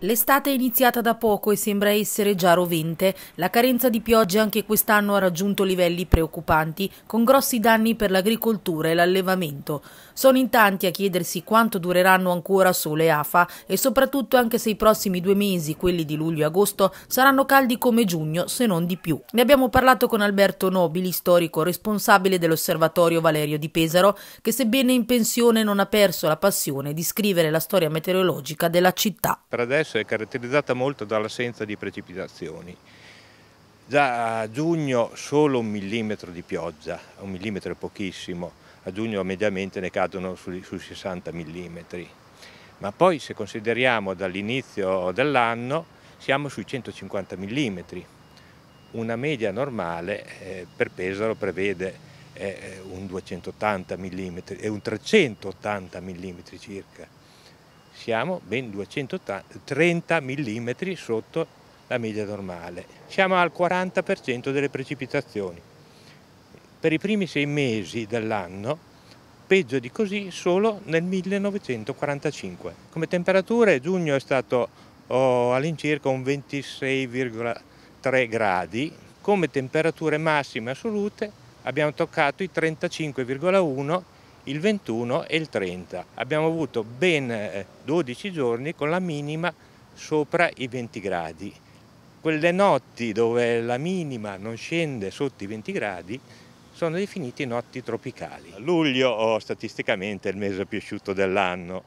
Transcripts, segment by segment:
L'estate è iniziata da poco e sembra essere già rovente. La carenza di piogge anche quest'anno ha raggiunto livelli preoccupanti, con grossi danni per l'agricoltura e l'allevamento. Sono in tanti a chiedersi quanto dureranno ancora sole e afa e soprattutto anche se i prossimi due mesi, quelli di luglio e agosto, saranno caldi come giugno, se non di più. Ne abbiamo parlato con Alberto Nobili, storico responsabile dell'Osservatorio Valerio di Pesaro, che sebbene in pensione non ha perso la passione di scrivere la storia meteorologica della città. Per adesso adesso è caratterizzata molto dall'assenza di precipitazioni. Già a giugno solo un millimetro di pioggia, un millimetro è pochissimo, a giugno mediamente ne cadono sui, sui 60 millimetri, ma poi se consideriamo dall'inizio dell'anno siamo sui 150 millimetri. Una media normale eh, per Pesaro prevede eh, eh un 280 mm e un 380 mm circa siamo ben 230 mm sotto la media normale. Siamo al 40% delle precipitazioni. Per i primi sei mesi dell'anno, peggio di così solo nel 1945. Come temperature giugno è stato oh, all'incirca un 26,3 gradi, come temperature massime assolute abbiamo toccato i 35,1 gradi il 21 e il 30. Abbiamo avuto ben 12 eh, giorni con la minima sopra i 20 gradi. Quelle notti dove la minima non scende sotto i 20 gradi sono definite notti tropicali. Luglio oh, statisticamente è il mese più asciutto dell'anno.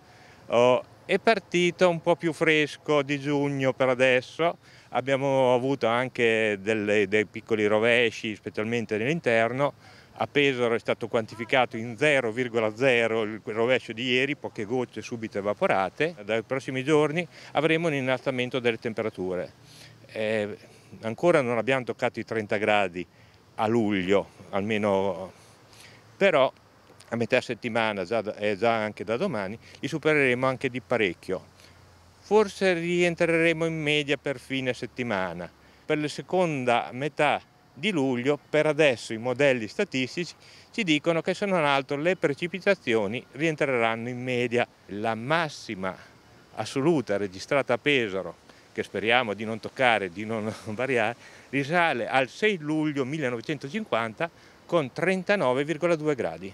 Oh, è partito un po' più fresco di giugno per adesso, abbiamo avuto anche delle, dei piccoli rovesci, specialmente nell'interno, a Pesaro è stato quantificato in 0,0 il rovescio di ieri, poche gocce subito evaporate. Dai prossimi giorni avremo un innalzamento delle temperature. Eh, ancora non abbiamo toccato i 30 gradi a luglio, almeno, però a metà settimana, già, eh, già anche da domani, li supereremo anche di parecchio. Forse rientreremo in media per fine settimana. Per la seconda metà di luglio, per adesso i modelli statistici ci dicono che se non altro le precipitazioni rientreranno in media. La massima assoluta registrata a Pesaro, che speriamo di non toccare, di non variare, risale al 6 luglio 1950 con 39,2 gradi.